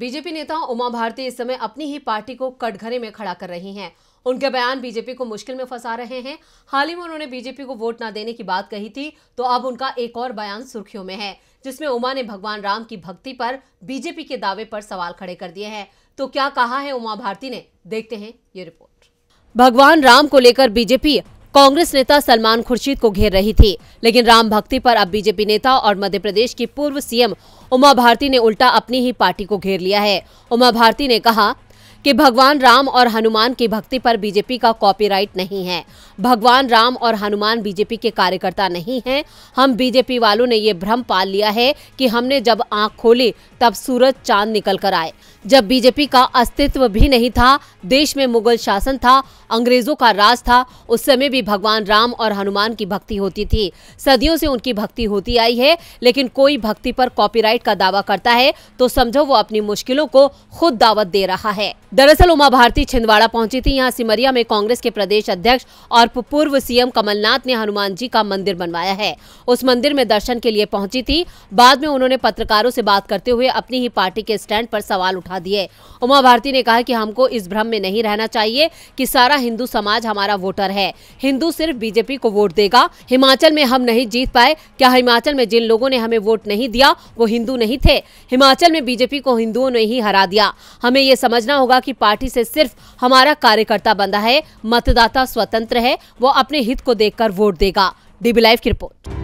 BJP नेता उमा भारती इस समय अपनी ही पार्टी को कटघरे में खड़ा कर रही हैं उनके बयान बीजेपी को मुश्किल में फंसा रहे हैं हाल ही में उन्होंने बीजेपी को वोट ना देने की बात कही थी तो अब उनका एक और बयान सुर्खियों में है जिसमें उमा ने भगवान राम की भक्ति पर बीजेपी के दावे पर सवाल खड़े कर दिए हैं तो क्या कहा है उमा भारती ने देखते हैं ये रिपोर्ट भगवान राम को लेकर बीजेपी कांग्रेस नेता सलमान खुर्शीद को घेर रही थी लेकिन राम भक्ति पर अब बीजेपी नेता और मध्य प्रदेश की पूर्व सीएम उमा भारती ने उल्टा अपनी ही पार्टी को घेर लिया है उमा भारती ने कहा कि भगवान राम और हनुमान की भक्ति पर बीजेपी का कॉपीराइट नहीं है भगवान राम और हनुमान बीजेपी के कार्यकर्ता नहीं हैं हम बीजेपी वालों ने ये भ्रम पाल लिया है कि हमने जब आंख खोली तब सूरज चांद निकल कर आए जब बीजेपी का अस्तित्व भी नहीं था देश में मुगल शासन था अंग्रेजों का राज था उस समय भी भगवान राम और हनुमान की भक्ति होती थी सदियों से उनकी भक्ति होती आई है लेकिन कोई भक्ति पर कॉपीराइट का दावा करता है तो समझो वो अपनी मुश्किलों को खुद दावत दे रहा है दरअसल उमा भारती छिंदवाड़ा पहुंची थी यहाँ सिमरिया में कांग्रेस के प्रदेश अध्यक्ष और पूर्व सीएम कमलनाथ ने हनुमान जी का मंदिर बनवाया है उस मंदिर में दर्शन के लिए पहुंची थी बाद में उन्होंने पत्रकारों से बात करते हुए अपनी ही पार्टी के स्टैंड पर सवाल उठा दिए उमा भारती ने कहा कि हमको इस भ्रम में नहीं रहना चाहिए की सारा हिंदू समाज हमारा वोटर है हिंदू सिर्फ बीजेपी को वोट देगा हिमाचल में हम नहीं जीत पाए क्या हिमाचल में जिन लोगों ने हमें वोट नहीं दिया वो हिंदू नहीं थे हिमाचल में बीजेपी को हिंदुओं ने ही हरा दिया हमें ये समझना होगा कहा कि पार्टी से सिर्फ हमारा कार्यकर्ता बंधा है मतदाता स्वतंत्र है वो अपने हित को देखकर वोट देगा डीबी लाइव की रिपोर्ट